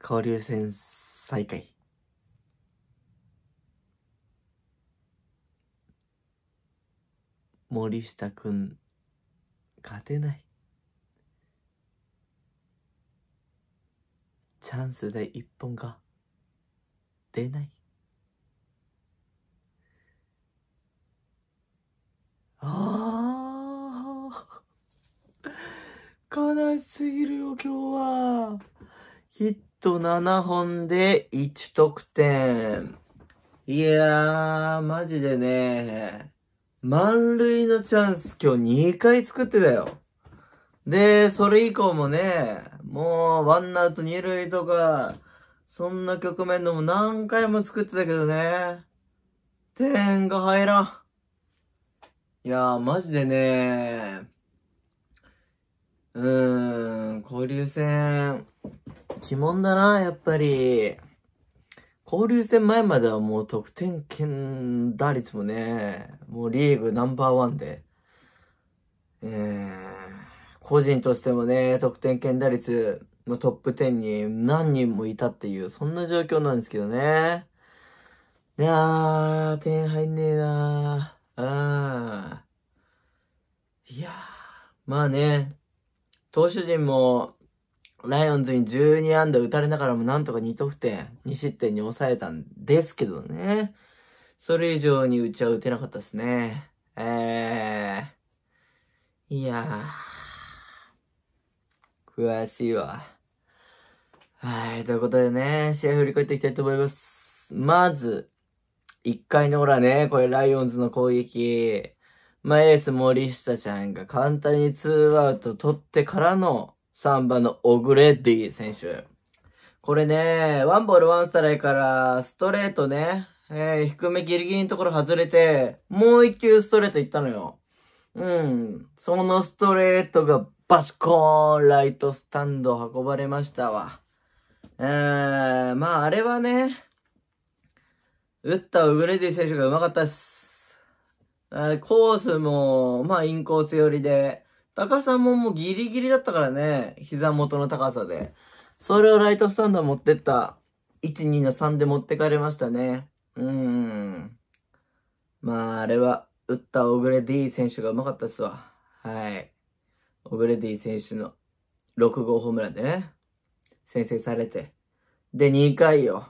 交流戦再開。森下くん、勝てない。チャンスで一本が出ない。ああ、悲しすぎるよ、今日は。ト7本で1得点。いやー、マジでね、満塁のチャンス今日2回作ってたよ。で、それ以降もね、もうワンアウト2塁とか、そんな局面でも何回も作ってたけどね、点が入らん。いやー、マジでね、うーん、交流戦、鬼門だな、やっぱり。交流戦前まではもう得点圏打率もね、もうリーグナンバーワンで、えー、個人としてもね、得点圏打率のトップ10に何人もいたっていう、そんな状況なんですけどね。いやー、点入んねえなー。あー。いやー、まあね、投手陣もライオンズに12安打打たれながらもなんとか2得点、2失点に抑えたんですけどね。それ以上に打ちは打てなかったですね。えー、いやー、詳しいわ。はい、ということでね、試合振り返っていきたいと思います。まず、1回の裏ね、これライオンズの攻撃。まあ、エース森下ちゃんが簡単に2アウト取ってからの、3番のオグレディ選手。これね、ワンボールワンストライからストレートね、えー、低めギリギリのところ外れて、もう一球ストレート行ったのよ。うん。そのストレートがバスコーンライトスタンド運ばれましたわ。えー、まああれはね、打ったウグレディ選手が上手かったっす。コースも、まあインコース寄りで、高さももうギリギリだったからね。膝元の高さで。それをライトスタンド持ってった。1、2の3で持ってかれましたね。うーん。まあ、あれは、打ったオグレディ選手がうまかったっすわ。はい。オグレディ選手の6号ホームランでね、先制されて。で、2回よ。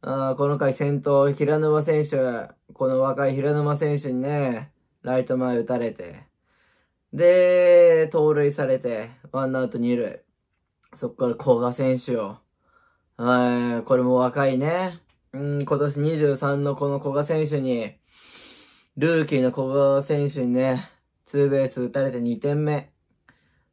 あこの回先頭、平沼選手、この若い平沼選手にね、ライト前打たれて。で、盗塁されて、ワンアウト二塁。そこから古賀選手を。はい、これも若いね。うん、今年23のこの古賀選手に、ルーキーの古賀選手にね、ツーベース打たれて2点目。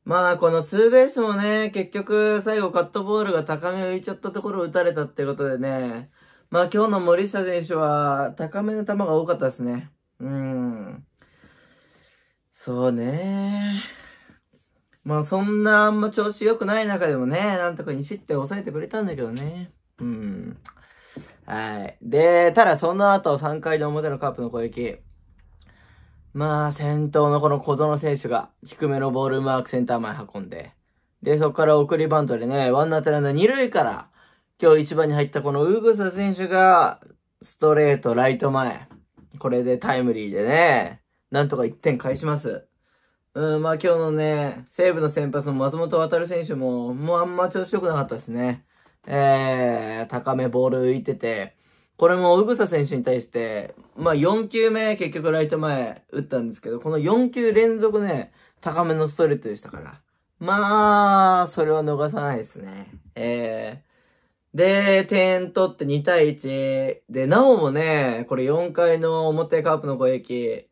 まあ、このツーベースもね、結局、最後カットボールが高め浮いちゃったところを打たれたってことでね、まあ今日の森下選手は、高めの球が多かったですね。うん。そうねまあそんなあんま調子良くない中でもね、なんとかにしって抑えてくれたんだけどね。うん。はい。で、ただその後3回の表のカープの攻撃。まあ先頭のこの小園選手が低めのボールマークセンター前運んで。で、そこから送りバントでね、ワンアウトランナー2塁から、今日1番に入ったこのウグサ選手が、ストレート、ライト前。これでタイムリーでね、なんとか1点返します。うん、まあ今日のね、西武の先発の松本渉選手も、もうあんま調子良くなかったですね。えー、高めボール浮いてて、これも、うぐさ選手に対して、まあ、4球目、結局ライト前、打ったんですけど、この4球連続ね、高めのストレートでしたから。まあ、それは逃さないですね。えー、で、点取って2対1。で、なおもね、これ4回の表カープの攻撃、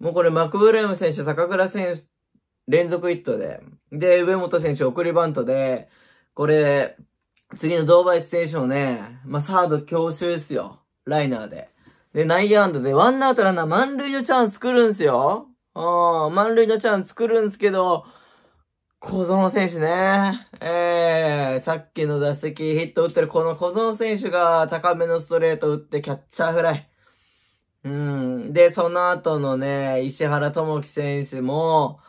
もうこれマクブレーム選手、坂倉選手、連続ヒットで、で、上本選手送りバントで、これ、次の堂林選手のね、まあ、サード強襲ですよ。ライナーで。で、内野安打で、ワンアウトランナー満塁のチャンス作るんすよ。うん、満塁のチャンス作るんすけど、小園選手ね。ええー、さっきの打席ヒット打ってるこの小園選手が高めのストレート打ってキャッチャーフライ。うん。で、その後のね、石原智樹選手も、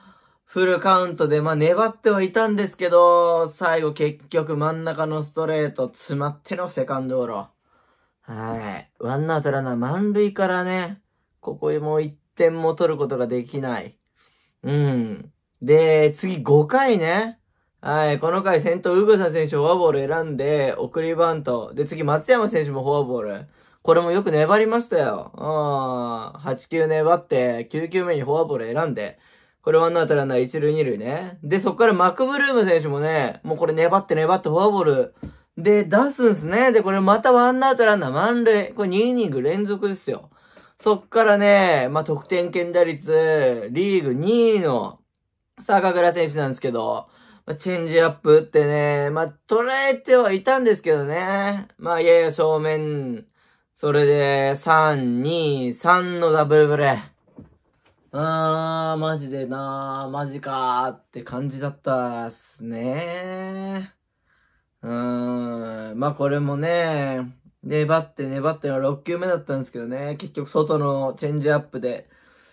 フルカウントで、まあ、粘ってはいたんですけど、最後結局真ん中のストレート詰まってのセカンドゴロ。はい。ワンアウトランナー満塁からね、ここもう1点も取ることができない。うん。で、次5回ね。はい、この回先頭、ウグサ選手フォアボール選んで、送りバント。で、次、松山選手もフォアボール。これもよく粘りましたよ。うん。8球粘って、9球目にフォアボール選んで、これワンアウトランナー1塁2塁ね。で、そっからマクブルーム選手もね、もうこれ粘って粘ってフォアボールで出すんすね。で、これまたワンアウトランナー満塁。これ2イニング連続ですよ。そっからね、まあ、得点圏打率、リーグ2位の坂倉選手なんですけど、まあ、チェンジアップってね、まあ、捉えてはいたんですけどね。まあ、やや正面それで、3、2、3のダブルブレイ。あー、マジでなー、マジかーって感じだったっすねうーん、まあこれもね、粘って粘っての6球目だったんですけどね、結局外のチェンジアップで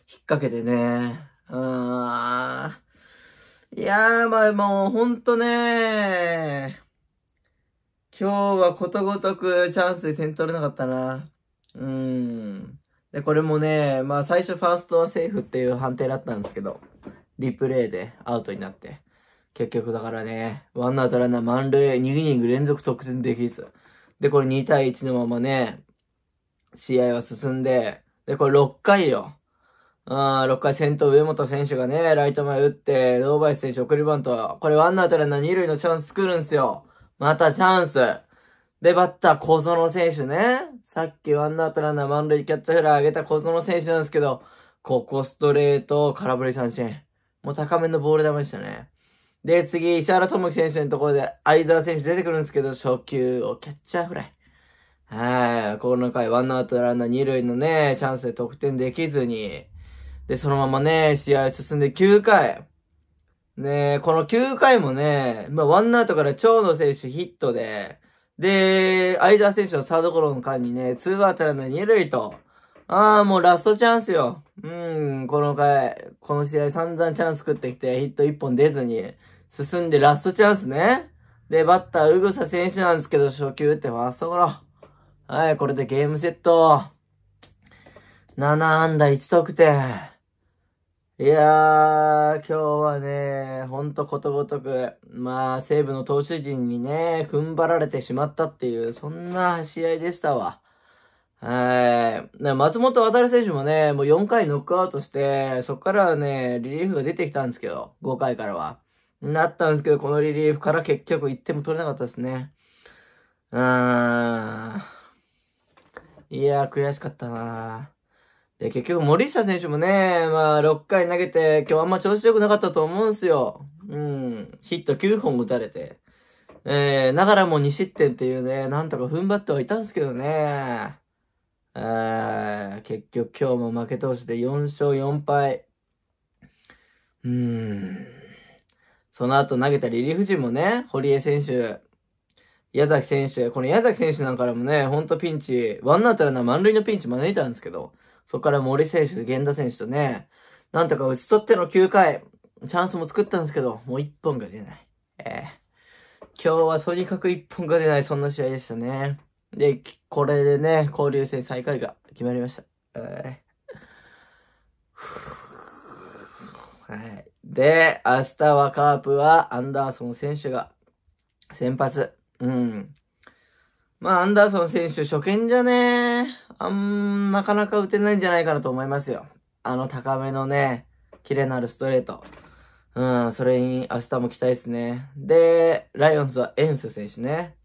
引っ掛けてね。うーん。いやー、まあもうほんとねー。今日はことごとくチャンスで点取れなかったな。うーん。で、これもね、まあ最初ファーストはセーフっていう判定だったんですけど、リプレイでアウトになって。結局だからね、ワンアウトランナー満塁、2イニング連続得点できず。で、これ2対1のままね、試合は進んで、で、これ6回よ。あ6回先頭上本選手がね、ライト前打って、イス選手送りバント。これワンアウトランナー2塁のチャンス作るんすよ。またチャンス。で、バッター小園選手ね。さっきワンアウトランナー満塁キャッチャーフライ上げた小園選手なんですけど、ここストレート、空振り三振。もう高めのボール球でしたね。で、次、石原智樹選手のところで、相沢選手出てくるんですけど、初球をキャッチャーフライ。はい。この回、ワンアウトランナー二塁のね、チャンスで得点できずに。で、そのままね、試合進んで9回。ねえ、この9回もね、まあ、ワンアウトから長野選手ヒットで、で、相田選手のサードゴロの間にね、ツーアウトランナー2塁と、ああ、もうラストチャンスよ。うん、この回、この試合散々チャンス食ってきて、ヒット1本出ずに、進んでラストチャンスね。で、バッター、うぐさ選手なんですけど、初球ってファーストゴロ。はい、これでゲームセット。7安打1得点。いやー、今日はね、ほんとことごとく、まあ、西武の投手陣にね、踏ん張られてしまったっていう、そんな試合でしたわ。はい。松本渡選手もね、もう4回ノックアウトして、そっからはね、リリーフが出てきたんですけど、5回からは。なったんですけど、このリリーフから結局1点も取れなかったですね。うーん。いやー、悔しかったなー。で、結局森下選手もね、まあ6回投げて、今日あんま調子良くなかったと思うんすよ。うん。ヒット9本打たれて。えー、ながらも2失点っていうね、なんとか踏ん張ってはいたんすけどね。えー、結局今日も負け投手で4勝4敗。うーん。その後投げたリリーフ陣もね、堀江選手、矢崎選手、この矢崎選手なんからもね、ほんとピンチ、ワンアウトランナー満塁のピンチ招いたんですけど、そこから森選手、源田選手とね、なんとか打ち取っての9回、チャンスも作ったんですけど、もう1本が出ない。えー、今日はとにかく1本が出ない、そんな試合でしたね。で、これでね、交流戦最下位が決まりました。えー、はい。で、明日はカープはアンダーソン選手が先発。うん。まあ、アンダーソン選手初見じゃねー。あん、なかなか打てないんじゃないかなと思いますよ。あの高めのね、綺麗なるストレート。うん、それに明日も期待ですね。で、ライオンズはエンス選手ね。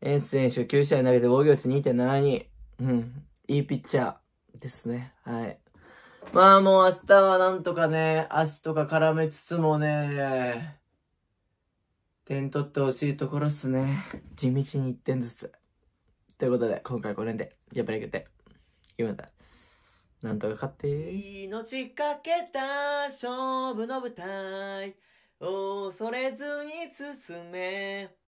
エンス選手9試合投げて防御率2.72。うん、いいピッチャーですね。はい。まあもう明日はなんとかね、足とか絡めつつもね、点取ってほしいところっすね。地道に1点ずつ。ということで、今回これで、やっぱりけて、今だ。なんとか勝って。命かけた勝負の舞台。恐れずに進め。